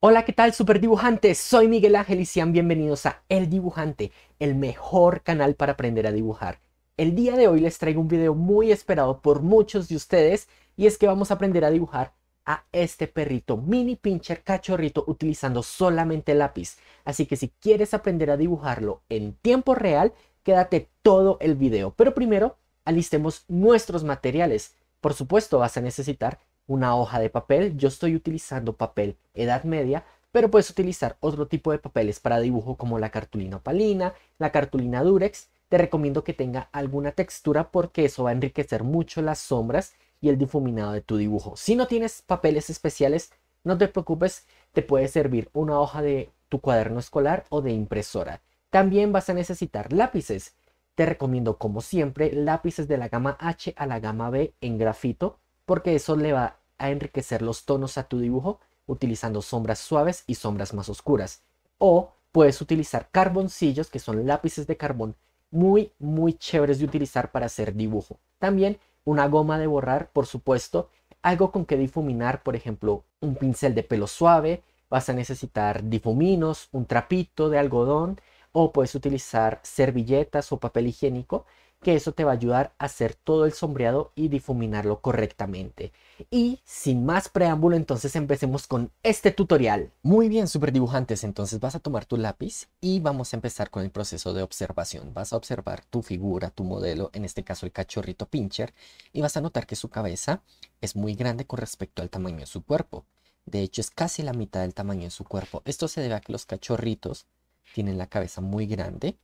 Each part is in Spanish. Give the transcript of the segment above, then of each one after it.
Hola, ¿qué tal, super dibujantes? Soy Miguel Ángel y sean bienvenidos a El Dibujante, el mejor canal para aprender a dibujar. El día de hoy les traigo un video muy esperado por muchos de ustedes y es que vamos a aprender a dibujar a este perrito mini pincher cachorrito utilizando solamente lápiz. Así que si quieres aprender a dibujarlo en tiempo real, quédate todo el video. Pero primero, alistemos nuestros materiales. Por supuesto, vas a necesitar una hoja de papel. Yo estoy utilizando papel Edad Media, pero puedes utilizar otro tipo de papeles para dibujo como la cartulina opalina, la cartulina durex. Te recomiendo que tenga alguna textura porque eso va a enriquecer mucho las sombras y el difuminado de tu dibujo. Si no tienes papeles especiales, no te preocupes, te puede servir una hoja de tu cuaderno escolar o de impresora. También vas a necesitar lápices. Te recomiendo como siempre lápices de la gama H a la gama B en grafito porque eso le va a enriquecer los tonos a tu dibujo utilizando sombras suaves y sombras más oscuras. O puedes utilizar carboncillos, que son lápices de carbón muy, muy chéveres de utilizar para hacer dibujo. También una goma de borrar, por supuesto, algo con que difuminar, por ejemplo, un pincel de pelo suave, vas a necesitar difuminos, un trapito de algodón o puedes utilizar servilletas o papel higiénico que eso te va a ayudar a hacer todo el sombreado y difuminarlo correctamente. Y sin más preámbulo, entonces empecemos con este tutorial. Muy bien, super dibujantes, entonces vas a tomar tu lápiz y vamos a empezar con el proceso de observación. Vas a observar tu figura, tu modelo, en este caso el cachorrito pincher, y vas a notar que su cabeza es muy grande con respecto al tamaño de su cuerpo. De hecho, es casi la mitad del tamaño de su cuerpo. Esto se debe a que los cachorritos tienen la cabeza muy grande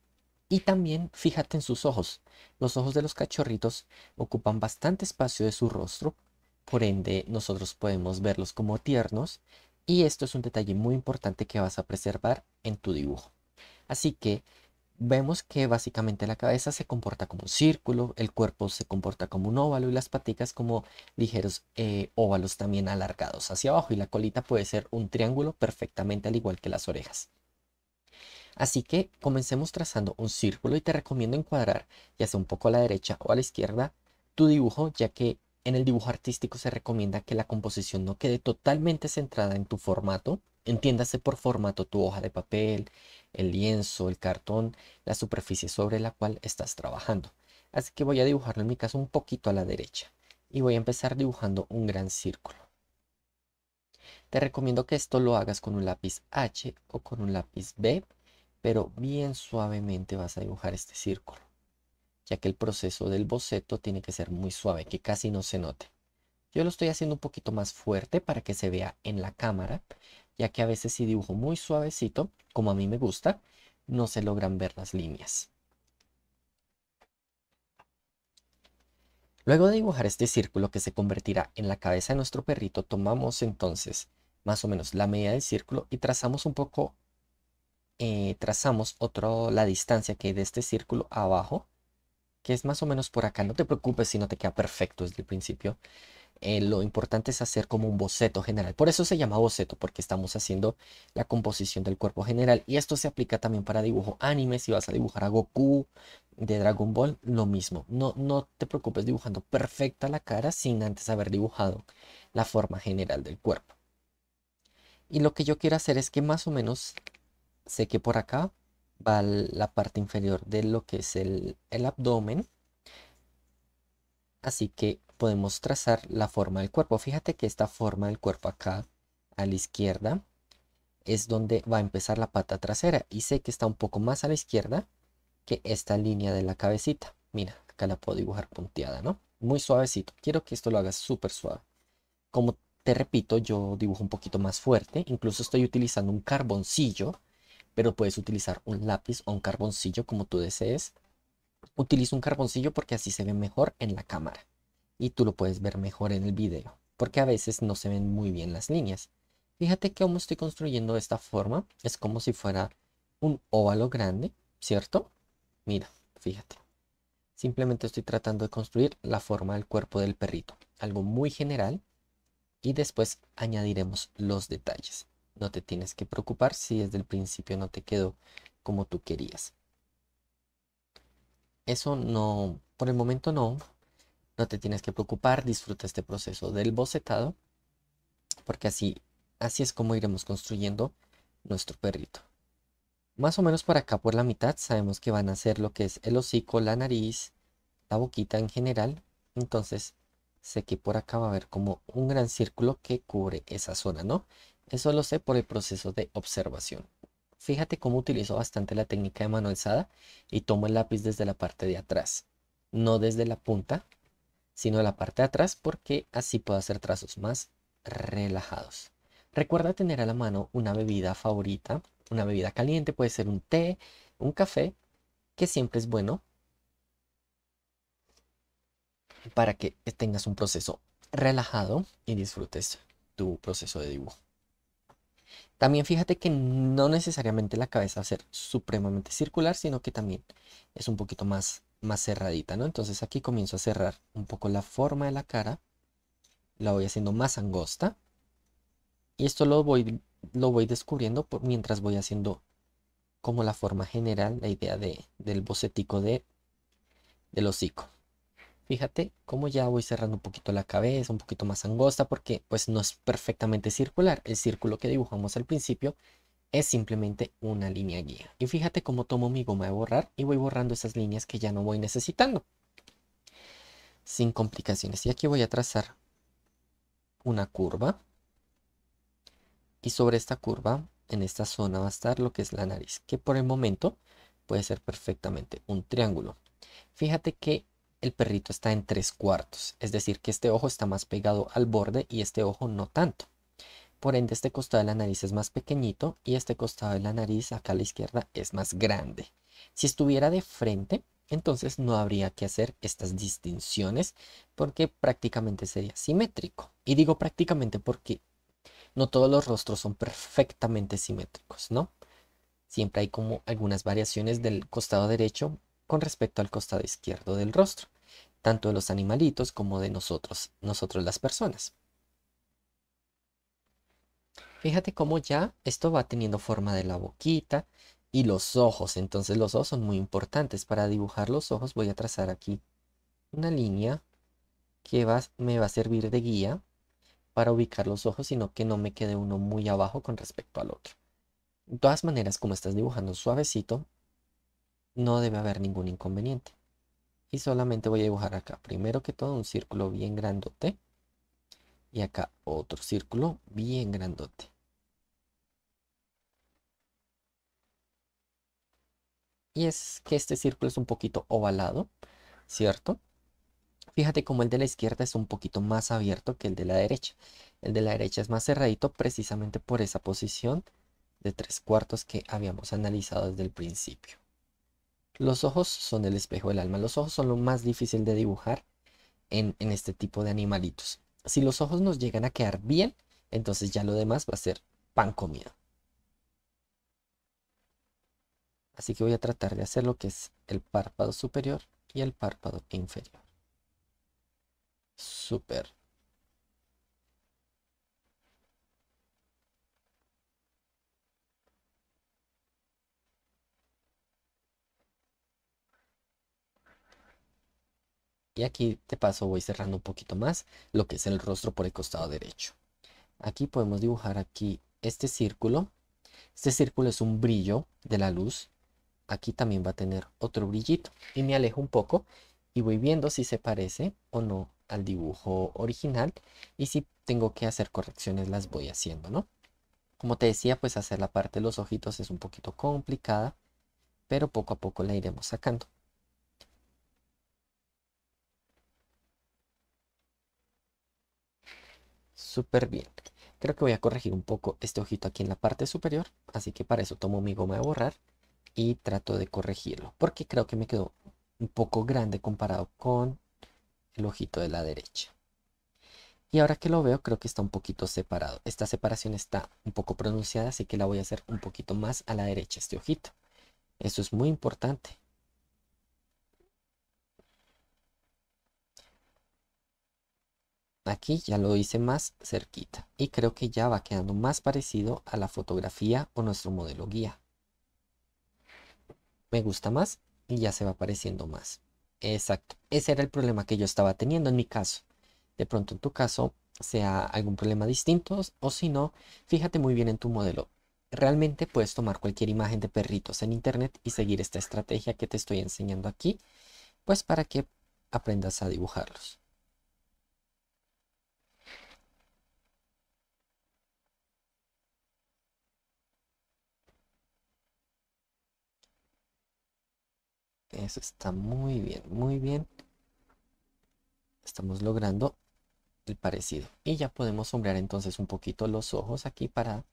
y también fíjate en sus ojos. Los ojos de los cachorritos ocupan bastante espacio de su rostro, por ende nosotros podemos verlos como tiernos y esto es un detalle muy importante que vas a preservar en tu dibujo. Así que vemos que básicamente la cabeza se comporta como un círculo, el cuerpo se comporta como un óvalo y las patitas como ligeros eh, óvalos también alargados hacia abajo y la colita puede ser un triángulo perfectamente al igual que las orejas. Así que comencemos trazando un círculo y te recomiendo encuadrar, ya sea un poco a la derecha o a la izquierda, tu dibujo, ya que en el dibujo artístico se recomienda que la composición no quede totalmente centrada en tu formato. Entiéndase por formato tu hoja de papel, el lienzo, el cartón, la superficie sobre la cual estás trabajando. Así que voy a dibujarlo en mi caso un poquito a la derecha y voy a empezar dibujando un gran círculo. Te recomiendo que esto lo hagas con un lápiz H o con un lápiz B pero bien suavemente vas a dibujar este círculo, ya que el proceso del boceto tiene que ser muy suave, que casi no se note. Yo lo estoy haciendo un poquito más fuerte para que se vea en la cámara, ya que a veces si dibujo muy suavecito, como a mí me gusta, no se logran ver las líneas. Luego de dibujar este círculo que se convertirá en la cabeza de nuestro perrito, tomamos entonces más o menos la media del círculo y trazamos un poco eh, trazamos otro, la distancia que de este círculo abajo, que es más o menos por acá. No te preocupes si no te queda perfecto desde el principio. Eh, lo importante es hacer como un boceto general. Por eso se llama boceto, porque estamos haciendo la composición del cuerpo general. Y esto se aplica también para dibujo anime. Si vas a dibujar a Goku de Dragon Ball, lo mismo. No, no te preocupes dibujando perfecta la cara sin antes haber dibujado la forma general del cuerpo. Y lo que yo quiero hacer es que más o menos sé que por acá va la parte inferior de lo que es el, abdomen. Así que podemos trazar la forma del cuerpo. Fíjate que esta forma del cuerpo acá a la izquierda es donde va a empezar la pata trasera. Y sé que está un poco más a la izquierda que esta línea de la cabecita. Mira, acá la puedo dibujar punteada, ¿no? Muy suavecito. Quiero que esto lo hagas súper suave. Como te repito, yo dibujo un poquito más fuerte. Incluso estoy utilizando un carboncillo pero puedes utilizar un lápiz o un carboncillo como tú desees. Utilizo un carboncillo porque así se ve mejor en la cámara y tú lo puedes ver mejor en el video, porque a veces no se ven muy bien las líneas. Fíjate que como estoy construyendo esta forma, es como si fuera un óvalo grande, ¿cierto? Mira, fíjate. Simplemente estoy tratando de construir la forma del cuerpo del perrito, algo muy general, y después añadiremos los detalles. No te tienes que preocupar si desde el principio no te quedó como tú querías. Eso no, por el momento no. No te tienes que preocupar, disfruta este proceso del bocetado, porque así, así es como iremos construyendo nuestro perrito. Más o menos por acá, por la mitad, sabemos que van a ser lo que es el hocico, la nariz, la boquita en general. Entonces, sé que por acá va a haber como un gran círculo que cubre esa zona, ¿no? Eso lo sé por el proceso de observación. Fíjate cómo utilizo bastante la técnica de mano alzada y tomo el lápiz desde la parte de atrás, no desde la punta, sino la parte de atrás porque así puedo hacer trazos más relajados. Recuerda tener a la mano una bebida favorita, una bebida caliente, puede ser un té, un café, que siempre es bueno para que tengas un proceso relajado y disfrutes tu proceso de dibujo. También fíjate que no necesariamente la cabeza va a ser supremamente circular, sino que también es un poquito más, más cerradita, ¿no? Entonces aquí comienzo a cerrar un poco la forma de la cara. La voy haciendo más angosta. Y esto lo voy, lo voy descubriendo mientras voy haciendo como la forma general, la idea de, del bocetico de, del hocico. Fíjate cómo ya voy cerrando un poquito la cabeza, un poquito más angosta, porque pues no es perfectamente circular. El círculo que dibujamos al principio es simplemente una línea guía. Y fíjate cómo tomo mi goma de borrar y voy borrando esas líneas que ya no voy necesitando. Sin complicaciones. Y aquí voy a trazar una curva. Y sobre esta curva, en esta zona va a estar lo que es la nariz, que por el momento puede ser perfectamente un triángulo. Fíjate que el perrito está en tres cuartos, es decir, que este ojo está más pegado al borde y este ojo no tanto. Por ende, este costado de la nariz es más pequeñito y este costado de la nariz, acá a la izquierda, es más grande. Si estuviera de frente, entonces no habría que hacer estas distinciones porque prácticamente sería simétrico. Y digo prácticamente porque no todos los rostros son perfectamente simétricos, ¿no? Siempre hay como algunas variaciones del costado derecho con respecto al costado izquierdo del rostro tanto de los animalitos como de nosotros, nosotros las personas. Fíjate cómo ya esto va teniendo forma de la boquita y los ojos. Entonces los ojos son muy importantes. Para dibujar los ojos voy a trazar aquí una línea que me va a servir de guía para ubicar los ojos, sino que no me quede uno muy abajo con respecto al otro. De todas maneras, como estás dibujando suavecito, no debe haber ningún inconveniente y solamente voy a dibujar acá primero que todo un círculo bien grandote y acá otro círculo bien grandote y es que este círculo es un poquito ovalado cierto Fíjate como el de la izquierda es un poquito más abierto que el de la derecha. El de la derecha es más cerradito precisamente por esa posición de tres cuartos que habíamos analizado desde el principio. Los ojos son el espejo del alma. Los ojos son lo más difícil de dibujar en, este tipo de animalitos. Si los ojos nos llegan a quedar bien, entonces ya lo demás va a ser pan comido. Así que voy a tratar de hacer lo que es el párpado superior y el párpado inferior. Super. Y aquí te paso voy cerrando un poquito más lo que es el rostro por el costado derecho. Aquí podemos dibujar aquí este círculo. Este círculo es un brillo de la luz. Aquí también va a tener otro brillito. Y me alejo un poco y voy viendo si se parece o no al dibujo original. Y si tengo que hacer correcciones las voy haciendo, ¿no? Como te decía, pues hacer la parte de los ojitos es un poquito complicada. Pero poco a poco la iremos sacando. súper bien. Creo que voy a corregir un poco este ojito aquí en la parte superior, así que para eso tomo mi goma de borrar y trato de corregirlo, porque creo que me quedó un poco grande comparado con el ojito de la derecha. Y ahora que lo veo, creo que está un poquito separado. Esta separación está un poco pronunciada, así que la voy a hacer un poquito más a la derecha, este ojito. Eso es muy importante. Aquí ya lo hice más cerquita y creo que ya va quedando más parecido a la fotografía o nuestro modelo guía. Me gusta más y ya se va pareciendo más. Exacto, ese era el problema que yo estaba teniendo en mi caso. De pronto en tu caso sea algún problema distinto o si no, fíjate muy bien en tu modelo. Realmente puedes tomar cualquier imagen de perritos en internet y seguir esta estrategia que te estoy enseñando aquí, pues para que aprendas a dibujarlos. Eso está muy bien, muy bien. Estamos logrando el parecido. Y ya podemos sombrear entonces un poquito los ojos aquí para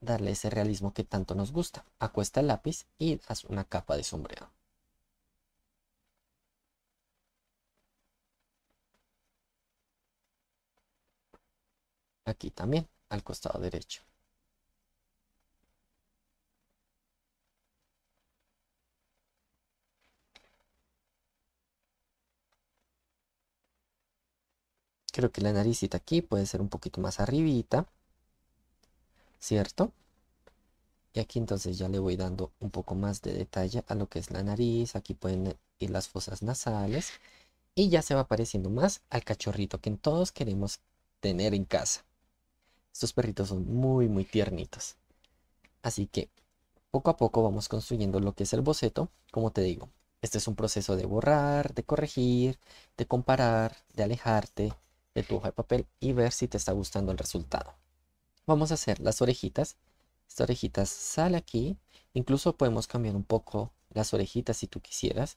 darle ese realismo que tanto nos gusta. Acuesta el lápiz y haz una capa de sombreado. Aquí también, al costado derecho. Creo que la naricita aquí puede ser un poquito más arribita. ¿Cierto? Y aquí entonces ya le voy dando un poco más de detalle a lo que es la nariz. Aquí pueden ir las fosas nasales. Y ya se va pareciendo más al cachorrito que todos queremos tener en casa. Estos perritos son muy, muy tiernitos. Así que poco a poco vamos construyendo lo que es el boceto. Como te digo, este es un proceso de borrar, de corregir, de comparar, de alejarte, de tu hoja de papel y ver si te está gustando el resultado. Vamos a hacer las orejitas. Esta orejita sale aquí. Incluso podemos cambiar un poco las orejitas si tú quisieras.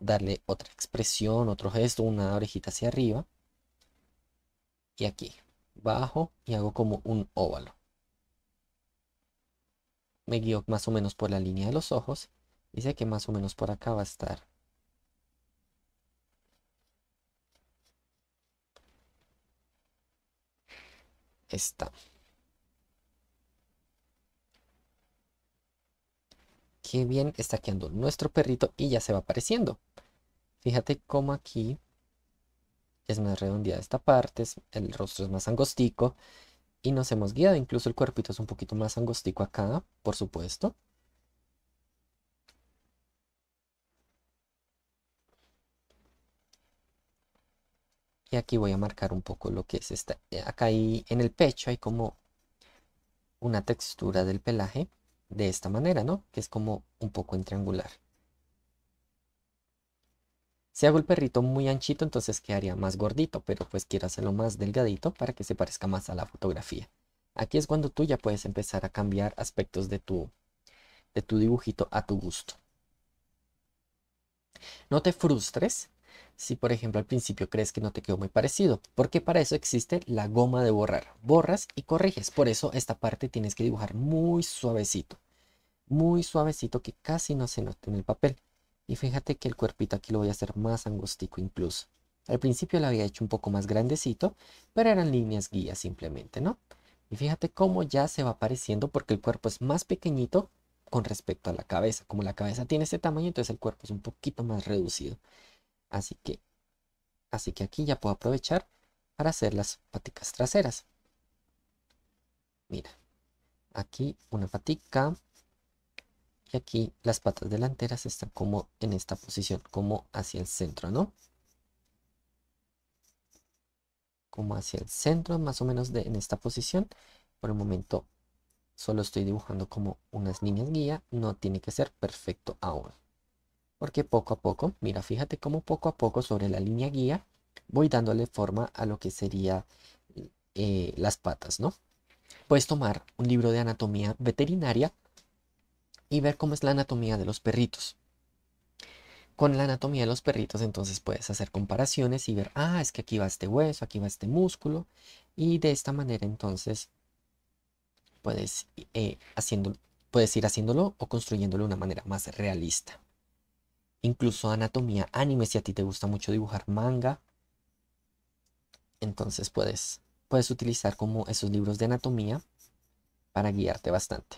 Darle otra expresión, otro gesto, una orejita hacia arriba. Y aquí. Bajo y hago como un óvalo. Me guío más o menos por la línea de los ojos. Dice que más o menos por acá va a estar está. Qué bien está quedando nuestro perrito y ya se va apareciendo. Fíjate cómo aquí es más redondeada esta parte, el rostro es más angostico y nos hemos guiado. Incluso el cuerpito es un poquito más angostico acá, por supuesto. y aquí voy a marcar un poco lo que es esta eh, acá en el pecho hay como una textura del pelaje de esta manera no que es como un poco en triangular si hago el perrito muy anchito entonces quedaría más gordito pero pues quiero hacerlo más delgadito para que se parezca más a la fotografía aquí es cuando tú ya puedes empezar a cambiar aspectos de tu de tu dibujito a tu gusto no te frustres si por ejemplo al principio crees que no te quedó muy parecido, porque para eso existe la goma de borrar. Borras y corriges, por eso esta parte tienes que dibujar muy suavecito, muy suavecito que casi no se note en el papel. Y fíjate que el cuerpito aquí lo voy a hacer más angostico incluso. Al principio lo había hecho un poco más grandecito, pero eran líneas guías simplemente, ¿no? Y fíjate cómo ya se va apareciendo porque el cuerpo es más pequeñito con respecto a la cabeza. Como la cabeza tiene este tamaño, entonces el cuerpo es un poquito más reducido. Así que, así que aquí ya puedo aprovechar para hacer las paticas traseras. Mira, aquí una patica y aquí las patas delanteras están como en esta posición, como hacia el centro, ¿no? Como hacia el centro, más o menos de, en esta posición. Por el momento solo estoy dibujando como unas líneas guía, no tiene que ser perfecto ahora porque poco a poco, mira, fíjate cómo poco a poco sobre la línea guía voy dándole forma a lo que sería eh, las patas, ¿no? Puedes tomar un libro de anatomía veterinaria y ver cómo es la anatomía de los perritos. Con la anatomía de los perritos entonces puedes hacer comparaciones y ver, ah, es que aquí va este hueso, aquí va este músculo, y de esta manera entonces puedes, eh, haciendo, puedes ir haciéndolo o construyéndolo de una manera más realista incluso anatomía anime, si a ti te gusta mucho dibujar manga. Entonces puedes, puedes utilizar como esos libros de anatomía para guiarte bastante.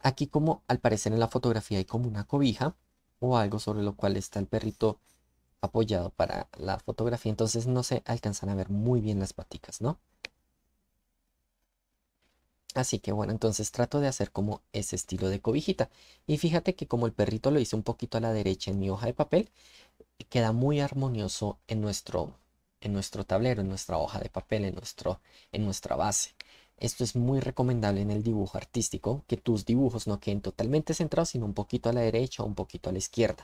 Aquí como al parecer en la fotografía hay como una cobija o algo sobre lo cual está el perrito apoyado para la fotografía, entonces no se alcanzan a ver muy bien las paticas, ¿no? Así que bueno, entonces trato de hacer como ese estilo de cobijita. Y fíjate que como el perrito lo hice un poquito a la derecha en mi hoja de papel, queda muy armonioso en nuestro, en nuestro tablero, en nuestra hoja de papel, en, nuestro, en nuestra base. Esto es muy recomendable en el dibujo artístico, que tus dibujos no queden totalmente centrados, sino un poquito a la derecha o un poquito a la izquierda.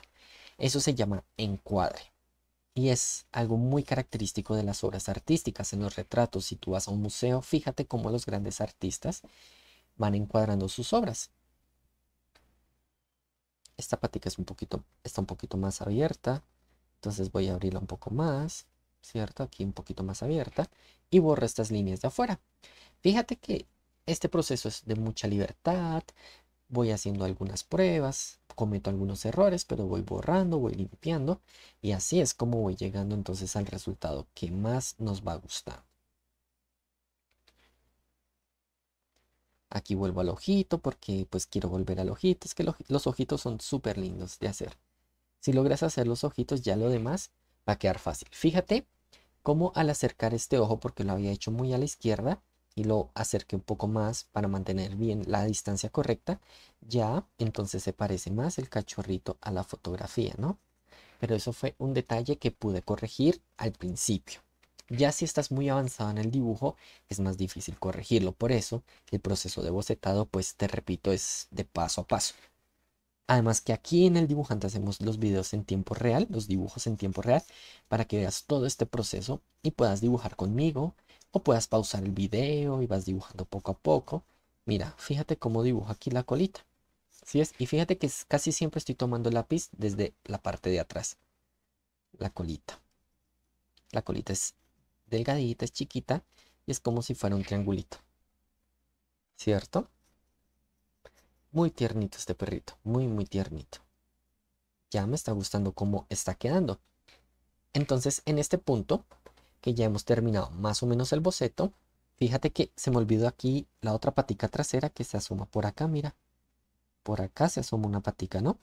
Eso se llama encuadre. Y es algo muy característico de las obras artísticas, en los retratos. Si tú vas a un museo, fíjate cómo los grandes artistas van encuadrando sus obras. Esta patica es un poquito, está un poquito más abierta, entonces voy a abrirla un poco más, ¿cierto? Aquí un poquito más abierta y borro estas líneas de afuera. Fíjate que este proceso es de mucha libertad, voy haciendo algunas pruebas, cometo algunos errores, pero voy borrando, voy limpiando y así es como voy llegando entonces al resultado que más nos va a gustar. Aquí vuelvo al ojito porque pues quiero volver al ojito, es que los ojitos son súper lindos de hacer. Si logras hacer los ojitos ya lo demás va a quedar fácil. Fíjate cómo al acercar este ojo, porque lo había hecho muy a la izquierda, y lo acerque un poco más para mantener bien la distancia correcta, ya entonces se parece más el cachorrito a la fotografía, ¿no? Pero eso fue un detalle que pude corregir al principio. Ya si estás muy avanzado en el dibujo, es más difícil corregirlo. Por eso, el proceso de bocetado, pues te repito, es de paso a paso. Además que aquí en el dibujante hacemos los videos en tiempo real, los dibujos en tiempo real, para que veas todo este proceso y puedas dibujar conmigo, o puedas pausar el video y vas dibujando poco a poco. Mira, fíjate cómo dibujo aquí la colita. ¿Sí es? Y fíjate que casi siempre estoy tomando el lápiz desde la parte de atrás. La colita. La colita es delgadita, es chiquita y es como si fuera un triangulito. ¿Cierto? Muy tiernito este perrito, muy muy tiernito. Ya me está gustando cómo está quedando. Entonces en este punto que ya hemos terminado más o menos el boceto. Fíjate que se me olvidó aquí la otra patica trasera que se asoma por acá, mira. Por acá se asoma una patica, ¿no?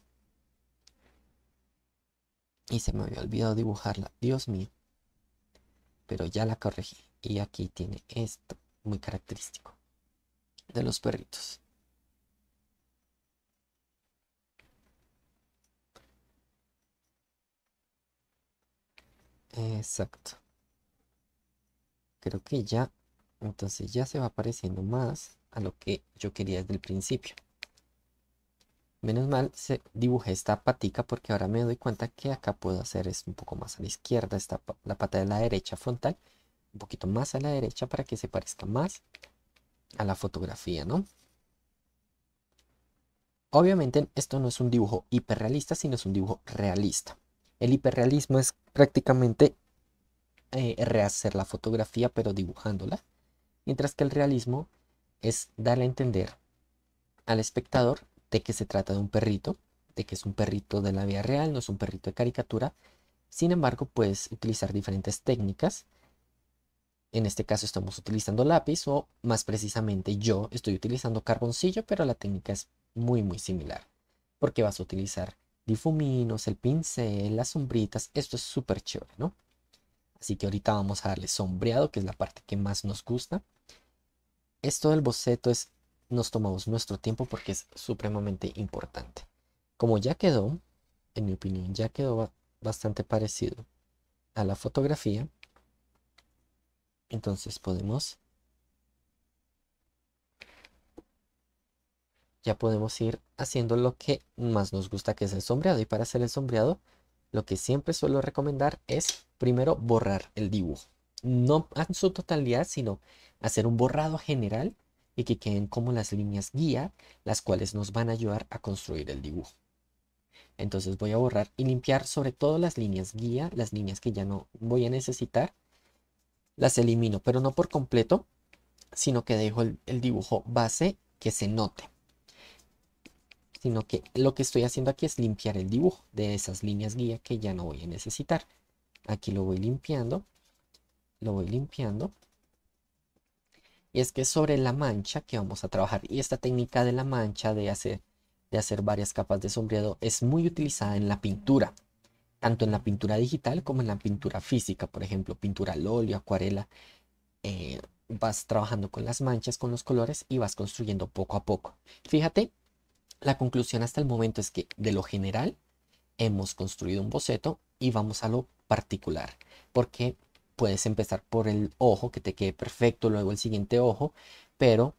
Y se me había olvidado dibujarla, Dios mío. Pero ya la corregí. Y aquí tiene esto, muy característico, de los perritos. Exacto creo que ya, entonces ya se va pareciendo más a lo que yo quería desde el principio. Menos mal se dibujé esta patica porque ahora me doy cuenta que acá puedo hacer es un poco más a la izquierda, la pata de la derecha frontal, un poquito más a la derecha para que se parezca más a la fotografía, ¿no? Obviamente esto no es un dibujo hiperrealista, sino es un dibujo realista. El hiperrealismo es prácticamente eh, rehacer la fotografía pero dibujándola, mientras que el realismo es darle a entender al espectador de que se trata de un perrito, de que es un perrito de la vida real, no es un perrito de caricatura. Sin embargo, puedes utilizar diferentes técnicas. En este caso estamos utilizando lápiz o más precisamente yo estoy utilizando carboncillo, pero la técnica es muy muy similar. Porque vas a utilizar difuminos, el pincel, las sombritas, esto es súper chévere, ¿no? Así que ahorita vamos a darle sombreado, que es la parte que más nos gusta. Esto del boceto es, nos tomamos nuestro tiempo porque es supremamente importante. Como ya quedó, en mi opinión, ya quedó bastante parecido a la fotografía. Entonces podemos... Ya podemos ir haciendo lo que más nos gusta que es el sombreado. Y para hacer el sombreado, lo que siempre suelo recomendar es Primero, borrar el dibujo. No en su totalidad, sino hacer un borrado general y que queden como las líneas guía, las cuales nos van a ayudar a construir el dibujo. Entonces voy a borrar y limpiar sobre todo las líneas guía, las líneas que ya no voy a necesitar. Las elimino, pero no por completo, sino que dejo el, el dibujo base que se note. Sino que lo que estoy haciendo aquí es limpiar el dibujo de esas líneas guía que ya no voy a necesitar aquí lo voy limpiando, lo voy limpiando. Y es que sobre la mancha que vamos a trabajar, y esta técnica de la mancha de hacer, de hacer varias capas de sombreado es muy utilizada en la pintura, tanto en la pintura digital como en la pintura física, por ejemplo, pintura al óleo, acuarela. Eh, vas trabajando con las manchas, con los colores y vas construyendo poco a poco. Fíjate, la conclusión hasta el momento es que de lo general hemos construido un boceto y vamos a lo particular, porque puedes empezar por el ojo, que te quede perfecto, luego el siguiente ojo, pero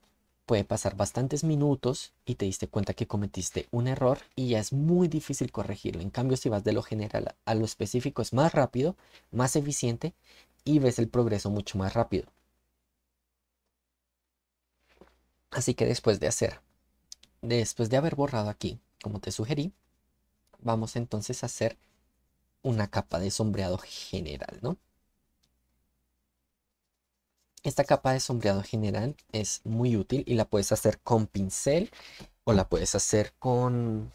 puede pasar bastantes minutos y te diste cuenta que cometiste un error y ya es muy difícil corregirlo. En cambio, si vas de lo general a lo específico, es más rápido, más eficiente y ves el progreso mucho más rápido. Así que después de hacer, después de haber borrado aquí, como te sugerí, vamos entonces a hacer una capa de sombreado general, ¿no? Esta capa de sombreado general es muy útil y la puedes hacer con pincel o la puedes hacer con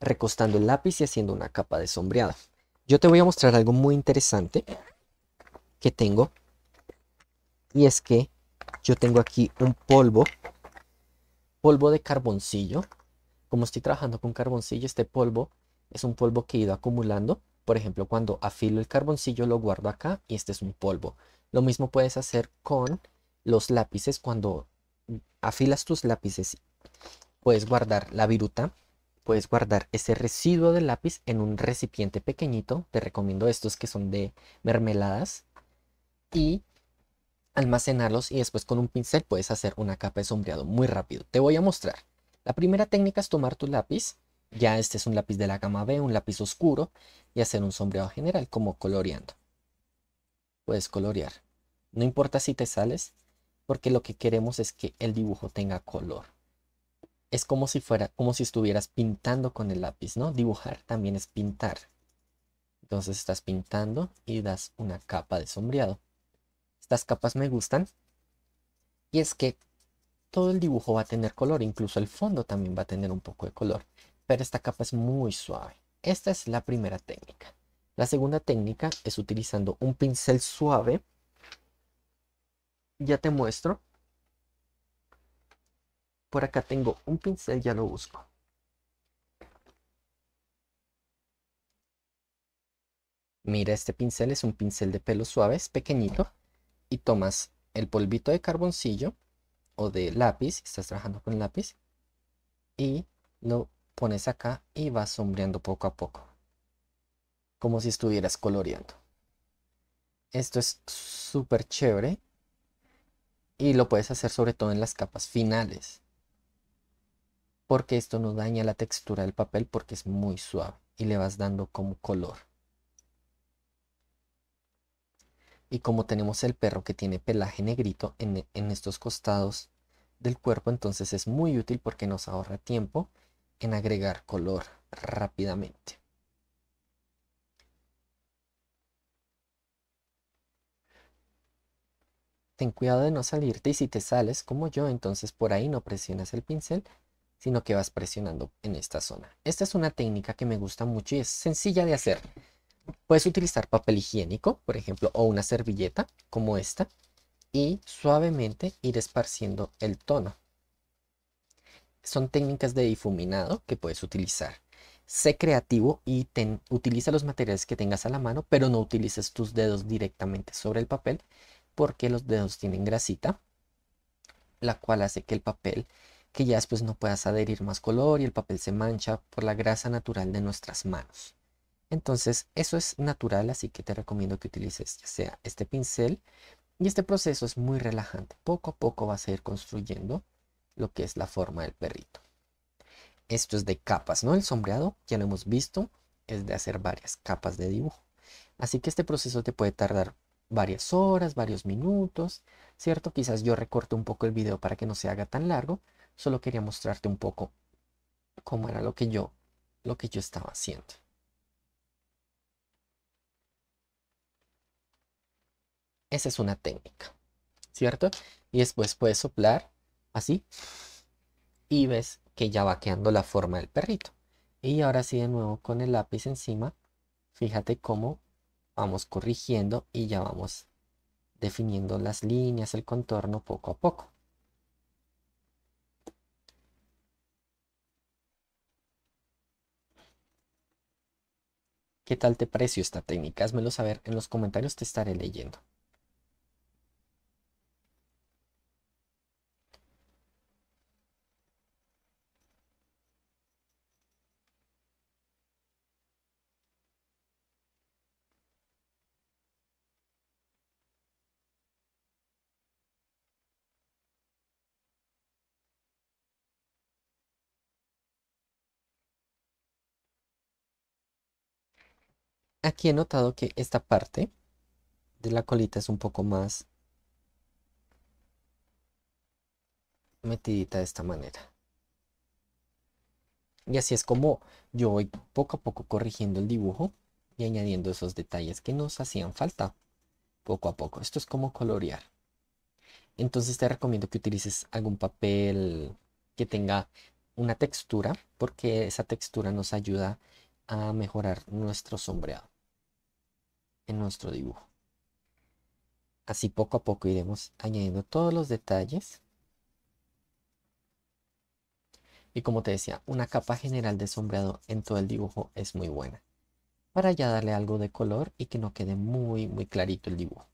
recostando el lápiz y haciendo una capa de sombreado. Yo te voy a mostrar algo muy interesante que tengo y es que yo tengo aquí un polvo, polvo de carboncillo como estoy trabajando con carboncillo, este polvo es un polvo que he ido acumulando. Por ejemplo, cuando afilo el carboncillo lo guardo acá y este es un polvo. Lo mismo puedes hacer con los lápices. Cuando afilas tus lápices, puedes guardar la viruta. Puedes guardar ese residuo de lápiz en un recipiente pequeñito. Te recomiendo estos que son de mermeladas. Y almacenarlos y después con un pincel puedes hacer una capa de sombreado muy rápido. Te voy a mostrar. La primera técnica es tomar tu lápiz, ya este es un lápiz de la gama B, un lápiz oscuro, y hacer un sombreado general como coloreando. Puedes colorear. No importa si te sales, porque lo que queremos es que el dibujo tenga color. Es como si fuera, como si estuvieras pintando con el lápiz, ¿no? Dibujar también es pintar. Entonces estás pintando y das una capa de sombreado. Estas capas me gustan. Y es que todo el dibujo va a tener color, incluso el fondo también va a tener un poco de color, pero esta capa es muy suave. Esta es la primera técnica. La segunda técnica es utilizando un pincel suave. Ya te muestro. Por acá tengo un pincel, ya lo busco. Mira, este pincel es un pincel de pelos suaves, pequeñito, y tomas el polvito de carboncillo de lápiz, estás trabajando con lápiz, y lo pones acá y vas sombreando poco a poco, como si estuvieras coloreando. Esto es súper chévere y lo puedes hacer sobre todo en las capas finales, porque esto no daña la textura del papel porque es muy suave y le vas dando como color. Y como tenemos el perro que tiene pelaje negrito en estos costados del cuerpo, entonces es muy útil porque nos ahorra tiempo en agregar color rápidamente. Ten cuidado de no salirte y si te sales como yo, entonces por ahí no presionas el pincel, sino que vas presionando en esta zona. Esta es una técnica que me gusta mucho y es sencilla de hacer. Puedes utilizar papel higiénico, por ejemplo, o una servilleta como esta y suavemente ir esparciendo el tono. Son técnicas de difuminado que puedes utilizar. Sé creativo y utiliza los materiales que tengas a la mano, pero no utilices tus dedos directamente sobre el papel porque los dedos tienen grasita, la cual hace que el papel, que ya después no puedas adherir más color y el papel se mancha por la grasa natural de nuestras manos. Entonces, eso es natural, así que te recomiendo que utilices ya sea este pincel y este proceso es muy relajante. Poco a poco vas a ir construyendo lo que es la forma del perrito. Esto es de capas, ¿no? El sombreado, ya lo hemos visto, es de hacer varias capas de dibujo. Así que este proceso te puede tardar varias horas, varios minutos, ¿cierto? Quizás yo recorte un poco el video para que no se haga tan largo. Solo quería mostrarte un poco cómo era lo que yo, lo que yo estaba haciendo. Esa es una técnica, ¿cierto? Y después puedes soplar así y ves que ya va quedando la forma del perrito. Y ahora sí de nuevo con el lápiz encima, fíjate cómo vamos corrigiendo y ya vamos definiendo las líneas, el contorno poco a poco. ¿Qué tal te pareció esta técnica? Házmelo saber en los comentarios, te estaré leyendo. Aquí he notado que esta parte de la colita es un poco más metidita de esta manera. Y así es como yo voy poco a poco corrigiendo el dibujo y añadiendo esos detalles que nos hacían falta poco a poco. Esto es como colorear. Entonces te recomiendo que utilices algún papel que tenga una textura porque esa textura nos ayuda a mejorar nuestro sombreado en nuestro dibujo. Así poco a poco iremos añadiendo todos los detalles. Y como te decía, una capa general de sombreado en todo el dibujo es muy buena. Para ya darle algo de color y que no quede muy muy clarito el dibujo.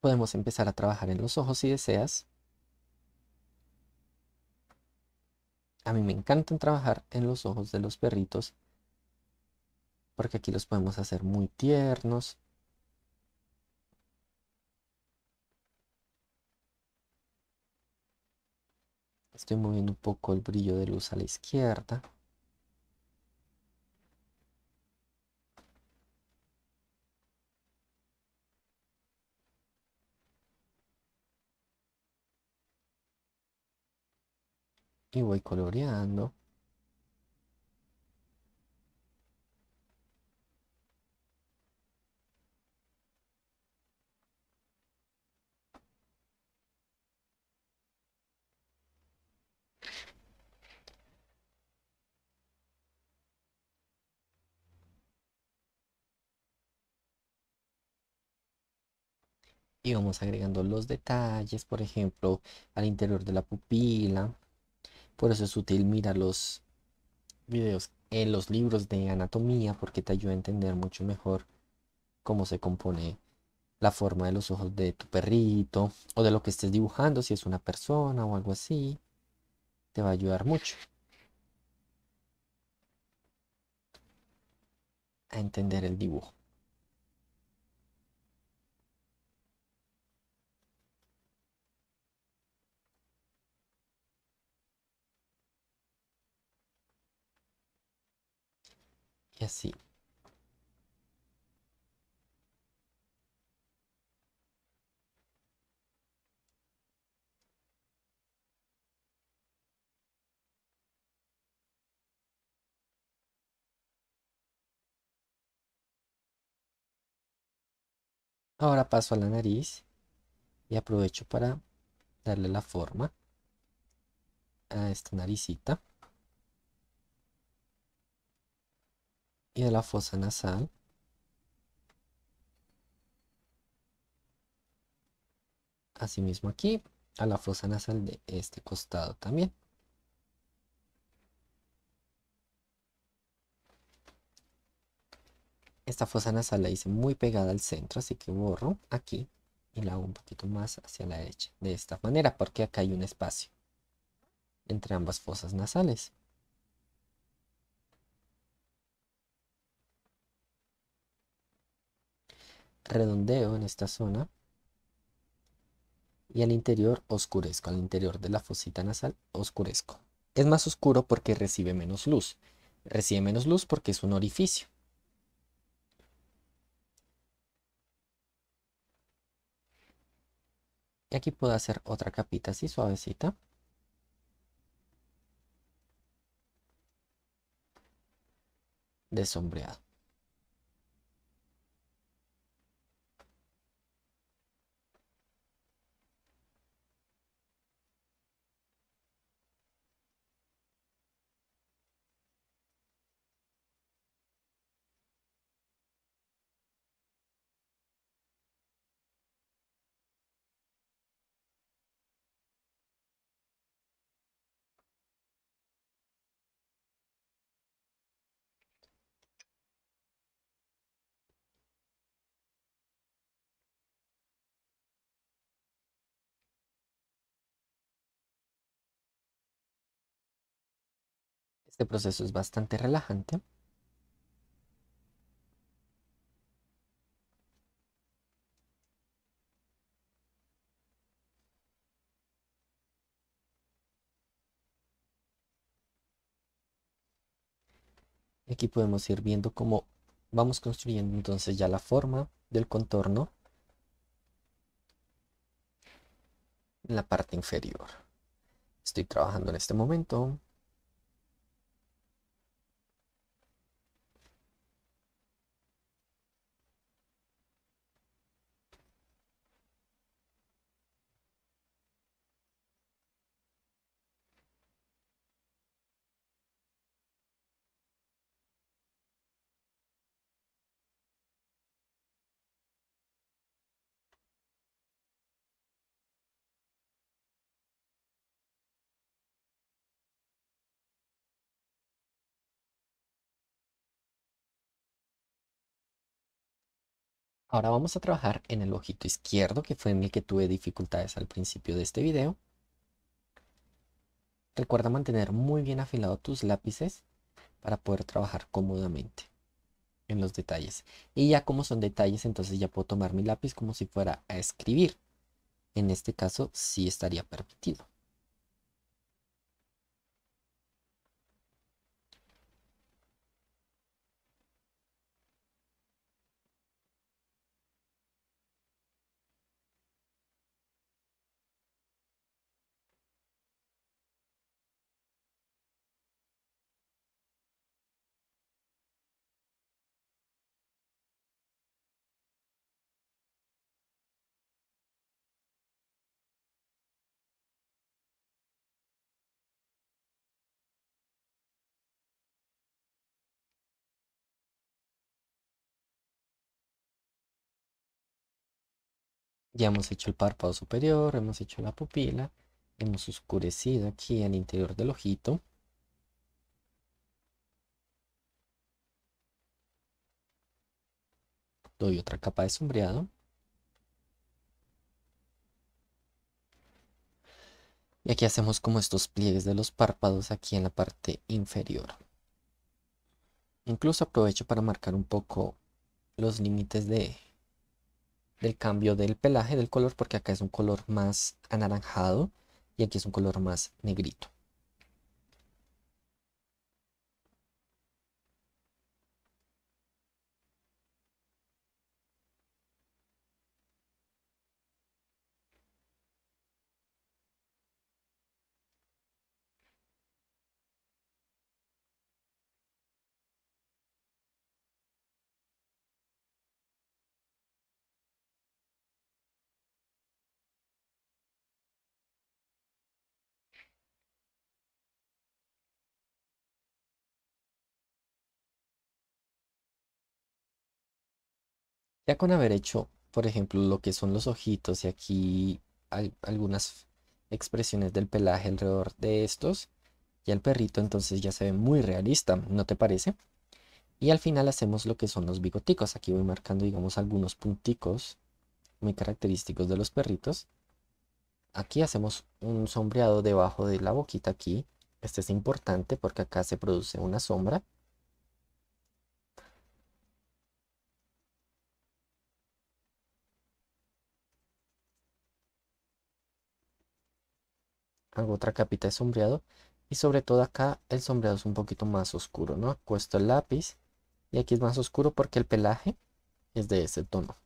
Podemos empezar a trabajar en los ojos si deseas. A mí me encantan trabajar en los ojos de los perritos porque aquí los podemos hacer muy tiernos. Estoy moviendo un poco el brillo de luz a la izquierda. y voy coloreando. y vamos agregando los detalles, por ejemplo, al interior de la pupila. Por eso es útil mirar los videos en eh, los libros de anatomía porque te ayuda a entender mucho mejor cómo se compone la forma de los ojos de tu perrito o de lo que estés dibujando, si es una persona o algo así. Te va a ayudar mucho. a entender el dibujo. Y así. Ahora paso a la nariz y aprovecho para darle la forma a esta naricita. y a la fosa nasal. Asimismo aquí, a la fosa nasal de este costado también. Esta fosa nasal la hice muy pegada al centro, así que borro aquí y la hago un poquito más hacia la derecha. De esta manera, porque acá hay un espacio entre ambas fosas nasales. redondeo en esta zona y al interior oscurezco, al interior de la fosita nasal oscurezco. Es más oscuro porque recibe menos luz. Recibe menos luz porque es un orificio. Y aquí puedo hacer otra capita así suavecita. De sombreado. Este proceso es bastante relajante. Aquí podemos ir viendo cómo vamos construyendo entonces ya la forma del contorno en la parte inferior. Estoy trabajando en este momento Ahora vamos a trabajar en el ojito izquierdo, que fue en el que tuve dificultades al principio de este video. Recuerda mantener muy bien afilado tus lápices para poder trabajar cómodamente en los detalles. Y ya como son detalles, entonces ya puedo tomar mi lápiz como si fuera a escribir. En este caso sí estaría permitido. Ya hemos hecho el párpado superior, hemos hecho la pupila, hemos oscurecido aquí el interior del ojito. Doy otra capa de sombreado. Y aquí hacemos como estos pliegues de los párpados aquí en la parte inferior. Incluso aprovecho para marcar un poco los límites de del cambio del pelaje, del color, porque acá es un color más anaranjado y aquí es un color más negrito. Ya con haber hecho, por ejemplo, lo que son los ojitos y aquí hay algunas expresiones del pelaje alrededor de estos, y el perrito entonces ya se ve muy realista, ¿no te parece? Y al final hacemos lo que son los bigoticos. Aquí voy marcando, digamos, algunos punticos muy característicos de los perritos. Aquí hacemos un sombreado debajo de la boquita aquí. Este es importante porque acá se produce una sombra. otra capita de sombreado y sobre todo acá el sombreado es un poquito más oscuro, ¿no? acuesto el lápiz y aquí es más oscuro porque el pelaje es de ese tono.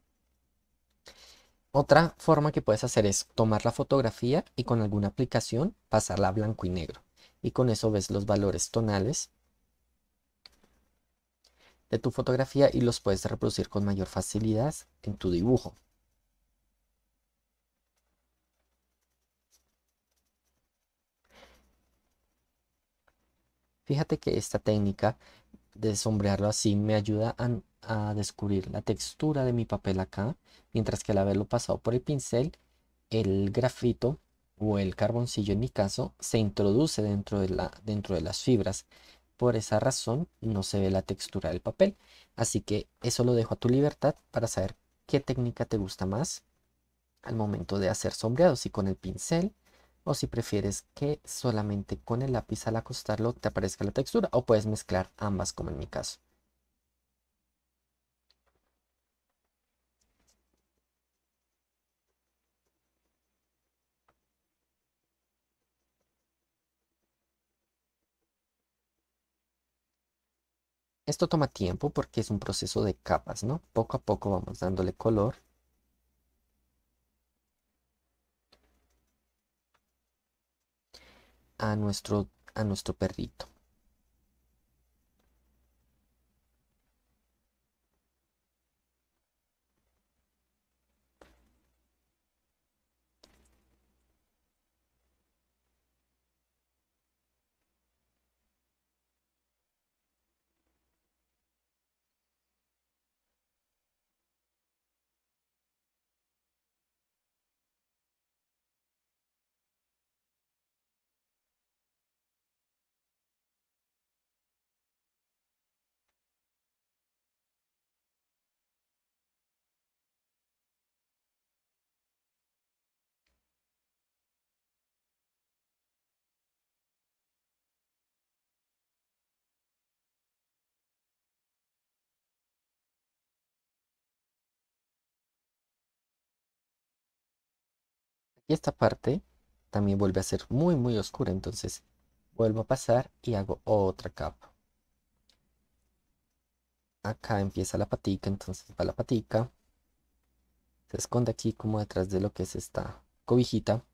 Otra forma que puedes hacer es tomar la fotografía y con alguna aplicación pasarla a blanco y negro. Y con eso ves los valores tonales de tu fotografía y los puedes reproducir con mayor facilidad en tu dibujo. Fíjate que esta técnica de sombrearlo así me ayuda a, descubrir la textura de mi papel acá, mientras que al haberlo pasado por el pincel, el grafito o el carboncillo en mi caso se introduce dentro de, las fibras. Por esa razón no se ve la textura del papel. Así que eso lo dejo a tu libertad para saber qué técnica te gusta más al momento de hacer sombreados, y con el pincel o si prefieres que solamente con el lápiz al acostarlo te aparezca la textura o puedes mezclar ambas como en mi caso. Esto toma tiempo porque es un proceso de capas, ¿no? Poco a poco vamos dándole color a nuestro, a nuestro perrito. Y esta parte también vuelve a ser muy muy oscura, entonces vuelvo a pasar y hago otra capa. Acá empieza la patica, entonces va la patica. Se esconde aquí como detrás de lo que es esta cobijita.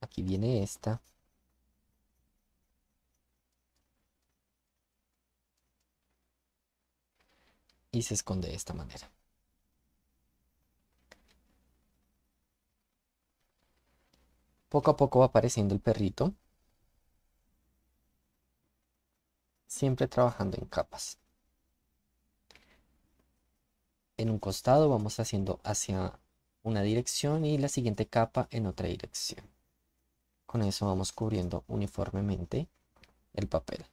Aquí viene esta. Y se esconde de esta manera. Poco a poco va apareciendo el perrito. Siempre trabajando en capas. En un costado vamos haciendo hacia una dirección y la siguiente capa en otra dirección. Con eso vamos cubriendo uniformemente el papel.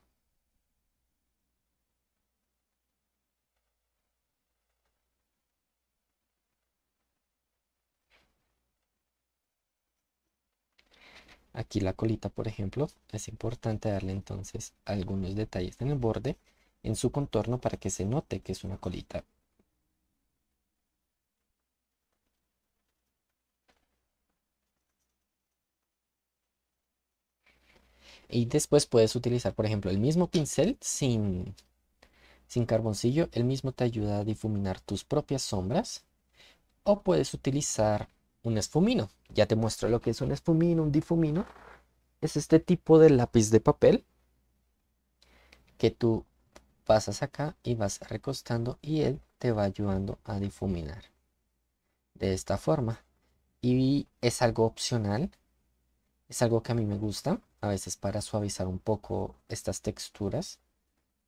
Aquí la colita, por ejemplo, es importante darle entonces algunos detalles en el borde, en su contorno, para que se note que es una colita. Y después puedes utilizar, por ejemplo, el mismo pincel sin, sin carboncillo. El mismo te ayuda a difuminar tus propias sombras. O puedes utilizar un esfumino. Ya te muestro lo que es un esfumino, un difumino. Es este tipo de lápiz de papel que tú pasas acá y vas recostando y él te va ayudando a difuminar de esta forma. Y es algo opcional, es algo que a mí me gusta, a veces para suavizar un poco estas texturas.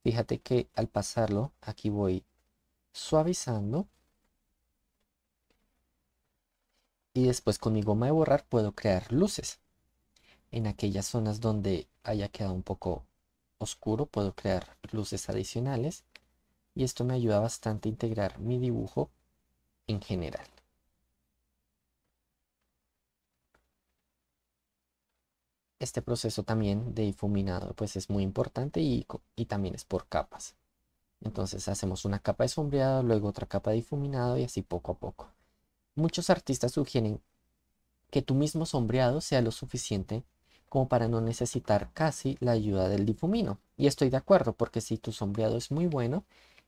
Fíjate que al pasarlo aquí voy suavizando y después con mi goma de borrar puedo crear luces. En aquellas zonas donde haya quedado un poco oscuro puedo crear luces adicionales y esto me ayuda bastante a integrar mi dibujo en general. Este proceso también de difuminado pues es muy importante y, y también es por capas. Entonces hacemos una capa de sombreado, luego otra capa de difuminado y así poco a poco. Muchos artistas sugieren que tu mismo sombreado sea lo suficiente como para no necesitar casi la ayuda del difumino. Y estoy de acuerdo, porque si tu sombreado es muy bueno,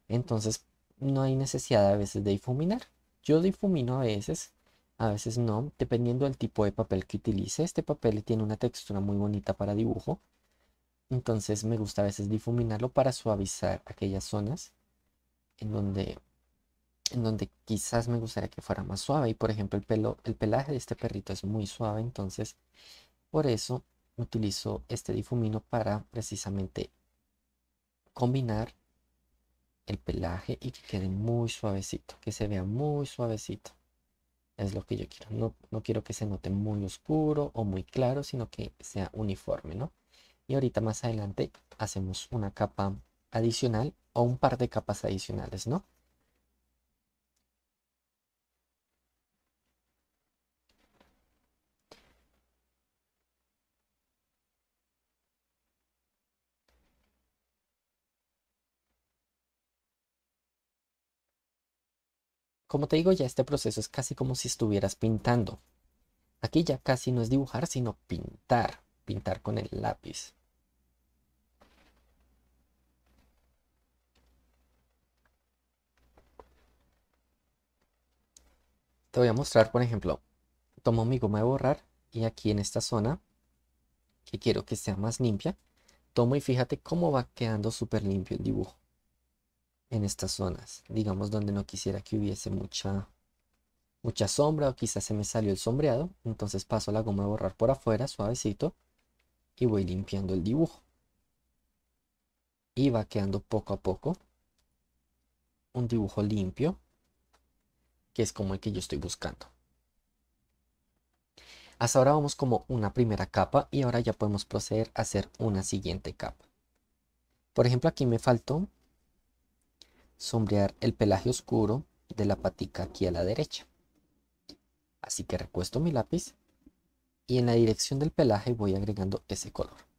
entonces no hay necesidad a veces de difuminar. Yo difumino a veces, a veces no, dependiendo del tipo de papel que utilice. Este papel tiene una textura muy bonita para dibujo, entonces me gusta a veces difuminarlo para suavizar aquellas zonas en donde en donde quizás me gustaría que fuera más suave. Y por ejemplo, el, pelo, el pelaje de este perrito es muy suave, entonces por eso utilizo este difumino para precisamente combinar el pelaje y que quede muy suavecito, que se vea muy suavecito. Es lo que yo quiero. No, no quiero que se note muy oscuro o muy claro, sino que sea uniforme, ¿no? Y ahorita más adelante hacemos una capa adicional o un par de capas adicionales, ¿no? Como te digo, ya este proceso es casi como si estuvieras pintando. Aquí ya casi no es dibujar, sino pintar, pintar con el lápiz. Te voy a mostrar, por ejemplo, tomo mi goma de borrar y aquí en esta zona, que quiero que sea más limpia, tomo y fíjate cómo va quedando súper limpio el dibujo en estas zonas, digamos donde no quisiera que hubiese mucha, mucha sombra o quizás se me salió el sombreado, entonces paso la goma de borrar por afuera suavecito y voy limpiando el dibujo. Y va quedando poco a poco un dibujo limpio que es como el que yo estoy buscando. Hasta ahora vamos como una primera capa y ahora ya podemos proceder a hacer una siguiente capa. Por ejemplo, aquí me faltó sombrear el pelaje oscuro de la patica aquí a la derecha. Así que recuesto mi lápiz y en la dirección del pelaje voy agregando ese color.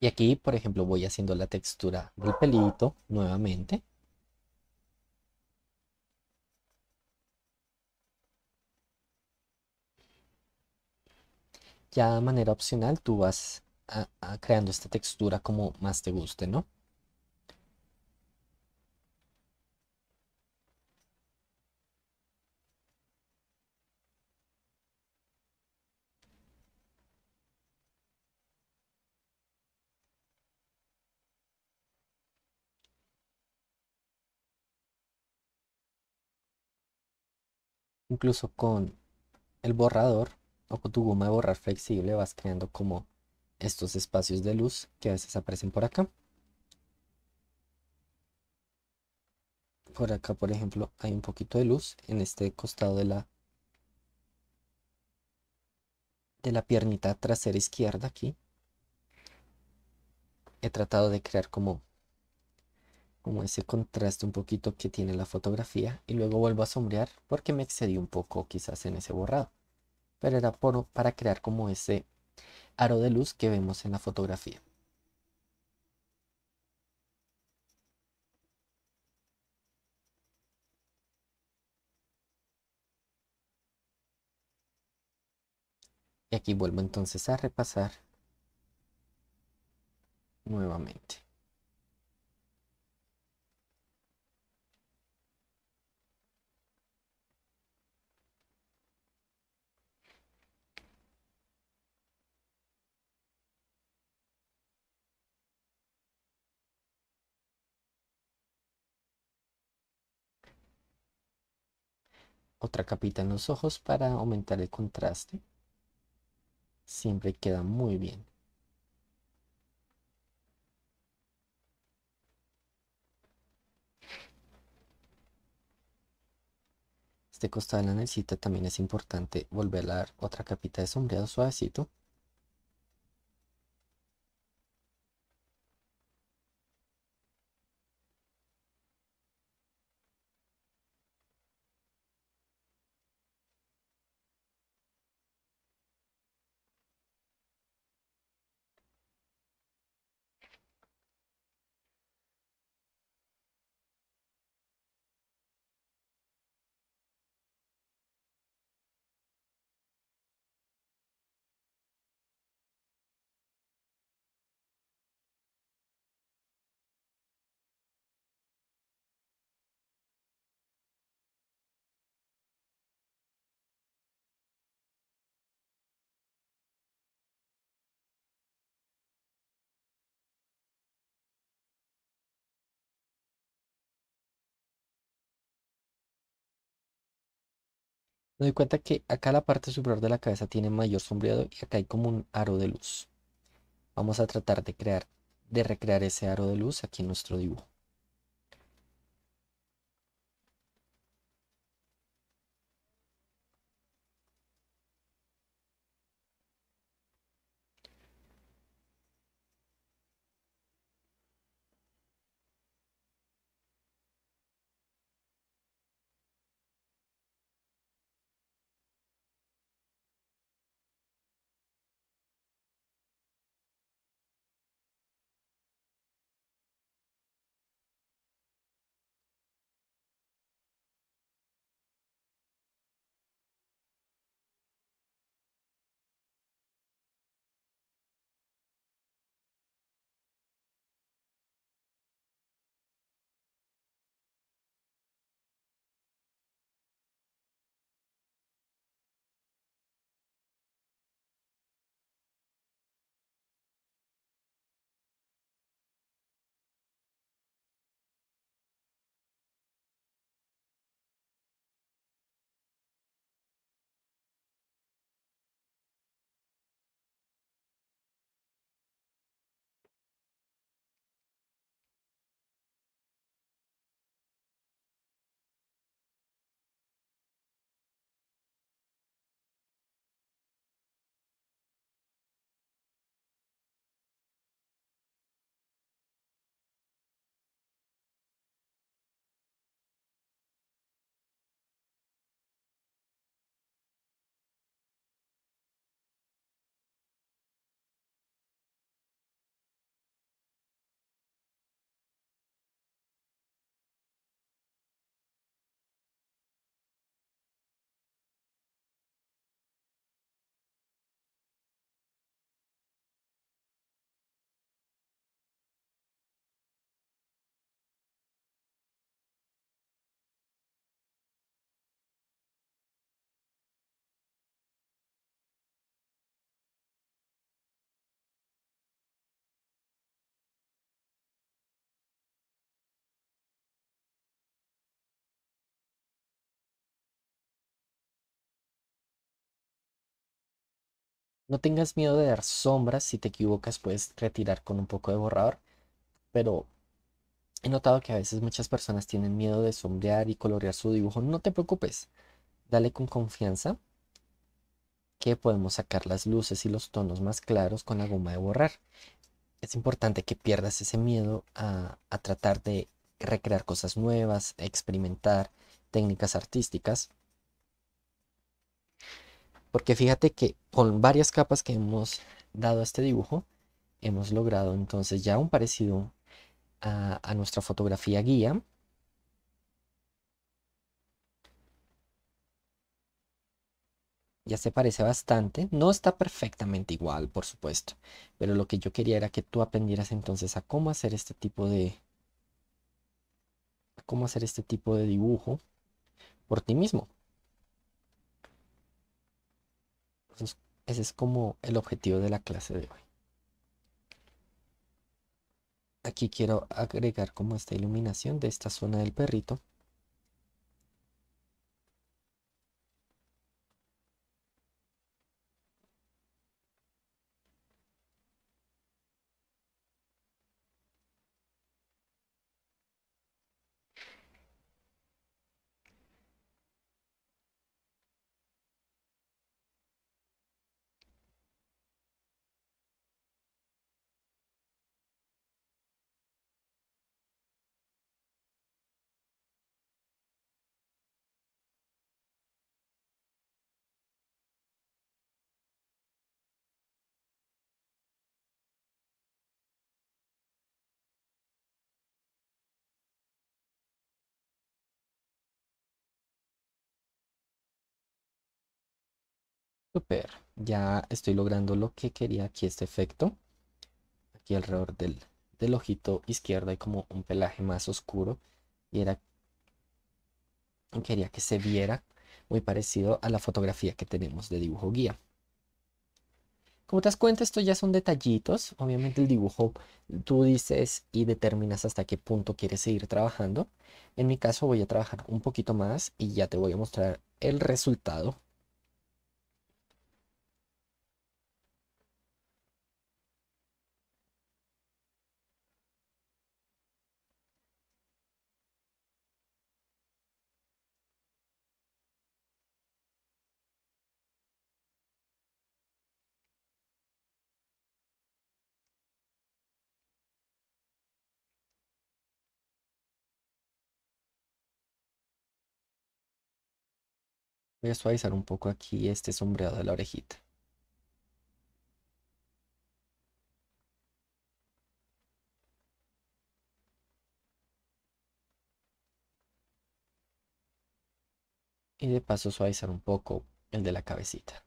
Y aquí, por ejemplo, voy haciendo la textura del pelito nuevamente. Ya de manera opcional tú vas creando esta textura como más te guste, ¿no? Incluso con el borrador o con tu goma de borrar flexible vas creando como estos espacios de luz que a veces aparecen por acá. Por acá, por ejemplo, hay un poquito de luz en este costado de la de la piernita trasera izquierda aquí. He tratado de crear como como ese contraste un poquito que tiene la fotografía y luego vuelvo a sombrear porque me excedí un poco quizás en ese borrado pero era por, para crear como ese aro de luz que vemos en la fotografía y aquí vuelvo entonces a repasar nuevamente otra capita en los ojos para aumentar el contraste. Siempre queda muy bien. Este costado de la necita también es importante volver a dar otra capita de sombreado suavecito Me doy cuenta que acá la parte superior de la cabeza tiene mayor sombreado y acá hay como un aro de luz. Vamos a tratar de crear, de recrear ese aro de luz aquí en nuestro dibujo. No tengas miedo de dar sombras, si te equivocas puedes retirar con un poco de borrador, pero he notado que a veces muchas personas tienen miedo de sombrear y colorear su dibujo. No te preocupes, dale con confianza que podemos sacar las luces y los tonos más claros con la goma de borrar. Es importante que pierdas ese miedo a, tratar de recrear cosas nuevas, experimentar técnicas artísticas porque fíjate que con varias capas que hemos dado a este dibujo, hemos logrado entonces ya un parecido a, nuestra fotografía guía. ya se parece bastante. No está perfectamente igual, por supuesto. Pero lo que yo quería era que tú aprendieras entonces a cómo hacer este tipo de... A cómo hacer este tipo de dibujo por ti mismo. ese es como el objetivo de la clase de hoy. Aquí quiero agregar como esta iluminación de esta zona del perrito Super, ya estoy logrando lo que quería aquí este efecto. Aquí alrededor del, ojito izquierdo hay como un pelaje más oscuro. Y era... Quería que se viera muy parecido a la fotografía que tenemos de dibujo guía. Como te das cuenta, esto ya son detallitos. Obviamente el dibujo tú dices y determinas hasta qué punto quieres seguir trabajando. En mi caso voy a trabajar un poquito más y ya te voy a mostrar el resultado Voy a suavizar un poco aquí este sombreado de la orejita. Y de paso suavizar un poco el de la cabecita.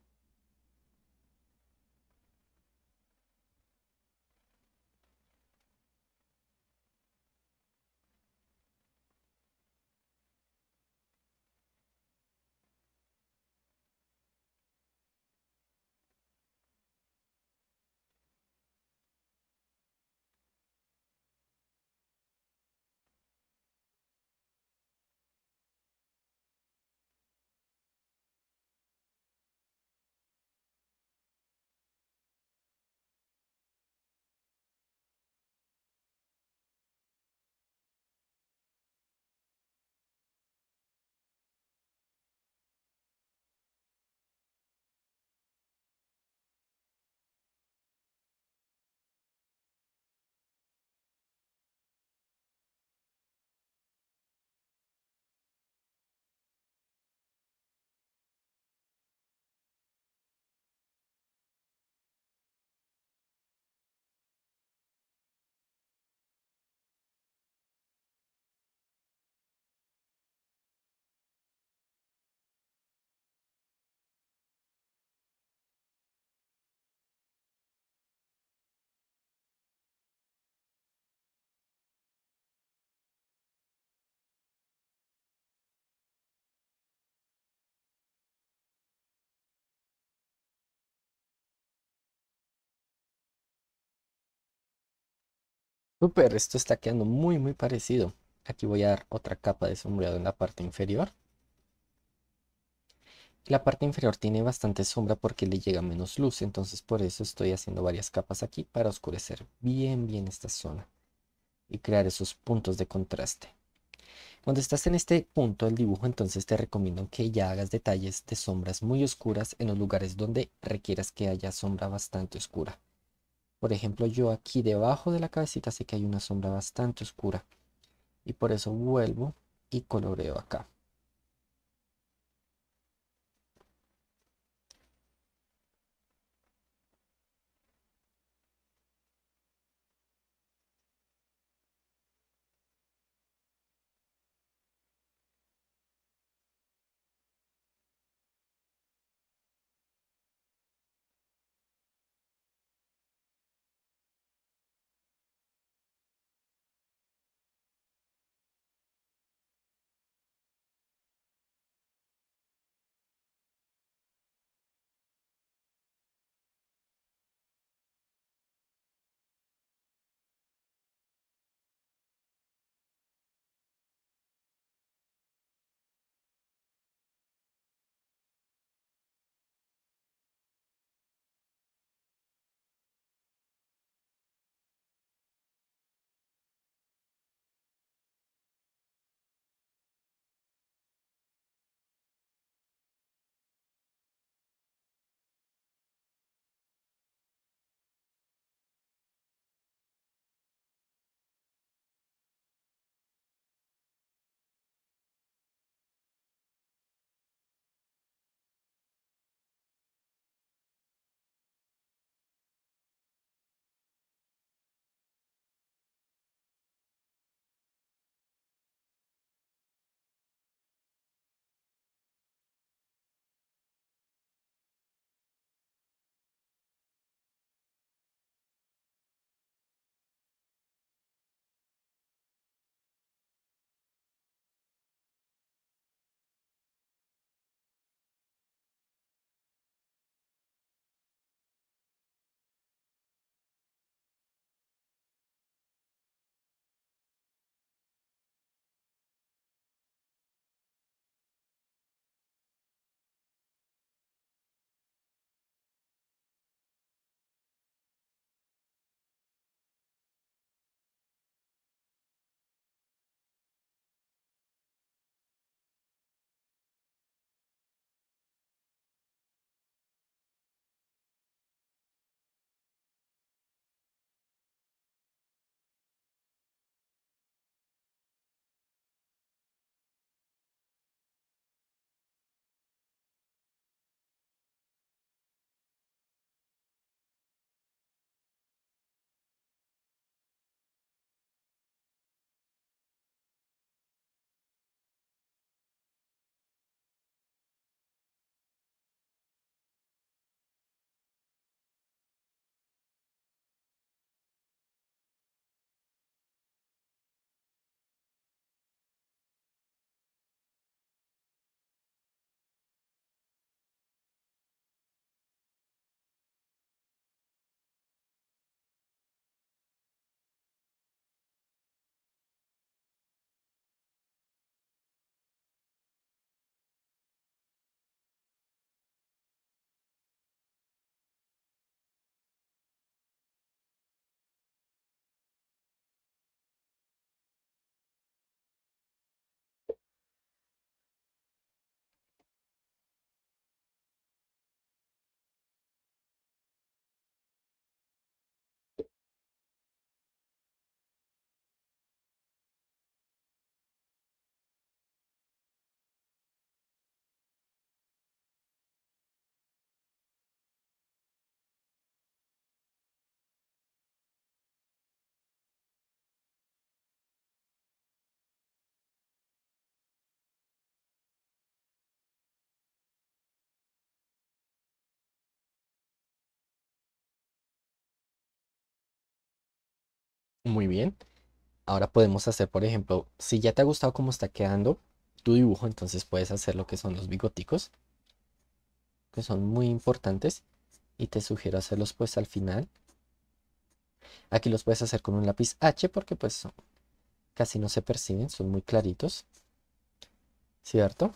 Super, esto está quedando muy muy parecido. Aquí voy a dar otra capa de sombreado en la parte inferior. La parte inferior tiene bastante sombra porque le llega menos luz, entonces por eso estoy haciendo varias capas aquí para oscurecer bien bien esta zona y crear esos puntos de contraste. Cuando estás en este punto del dibujo, entonces te recomiendo que ya hagas detalles de sombras muy oscuras en los lugares donde requieras que haya sombra bastante oscura. Por ejemplo, yo aquí debajo de la cabecita sé que hay una sombra bastante oscura y por eso vuelvo y coloreo acá. Muy bien. Ahora podemos hacer, por ejemplo, si ya te ha gustado cómo está quedando tu dibujo, entonces puedes hacer lo que son los bigoticos, que son muy importantes, y te sugiero hacerlos pues al final. Aquí los puedes hacer con un lápiz H porque pues casi no se perciben, son muy claritos, ¿cierto?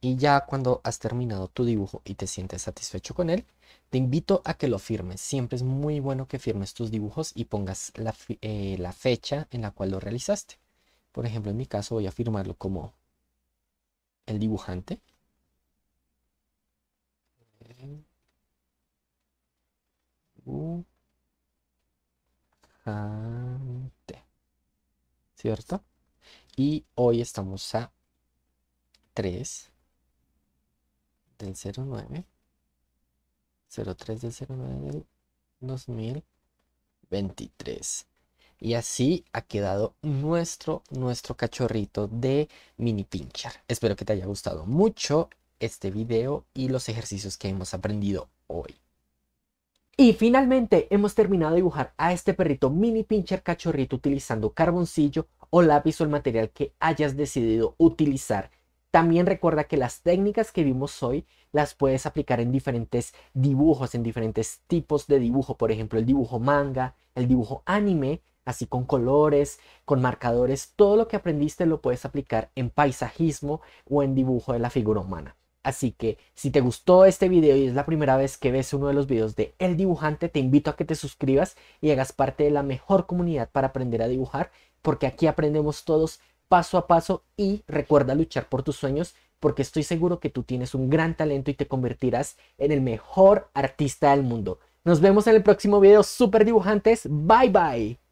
Y ya cuando has terminado tu dibujo y te sientes satisfecho con él, te invito a que lo firmes. Siempre es muy bueno que firmes tus dibujos y pongas eh, la, fecha en la cual lo realizaste. Por ejemplo, en mi caso voy a firmarlo como el dibujante. Dibujante. ¿Cierto? Y hoy estamos a 3 del 09. 03 de 09 del 2023. Y así ha quedado nuestro, nuestro cachorrito de mini pincher. Espero que te haya gustado mucho este video y los ejercicios que hemos aprendido hoy. Y finalmente hemos terminado de dibujar a este perrito mini pincher cachorrito utilizando carboncillo o lápiz o el material que hayas decidido utilizar también recuerda que las técnicas que vimos hoy las puedes aplicar en diferentes dibujos, en diferentes tipos de dibujo, por ejemplo el dibujo manga, el dibujo anime, así con colores, con marcadores, todo lo que aprendiste lo puedes aplicar en paisajismo o en dibujo de la figura humana. Así que si te gustó este video y es la primera vez que ves uno de los videos de El Dibujante, te invito a que te suscribas y hagas parte de la mejor comunidad para aprender a dibujar, porque aquí aprendemos todos paso a paso y recuerda luchar por tus sueños porque estoy seguro que tú tienes un gran talento y te convertirás en el mejor artista del mundo. Nos vemos en el próximo video, super dibujantes. Bye bye.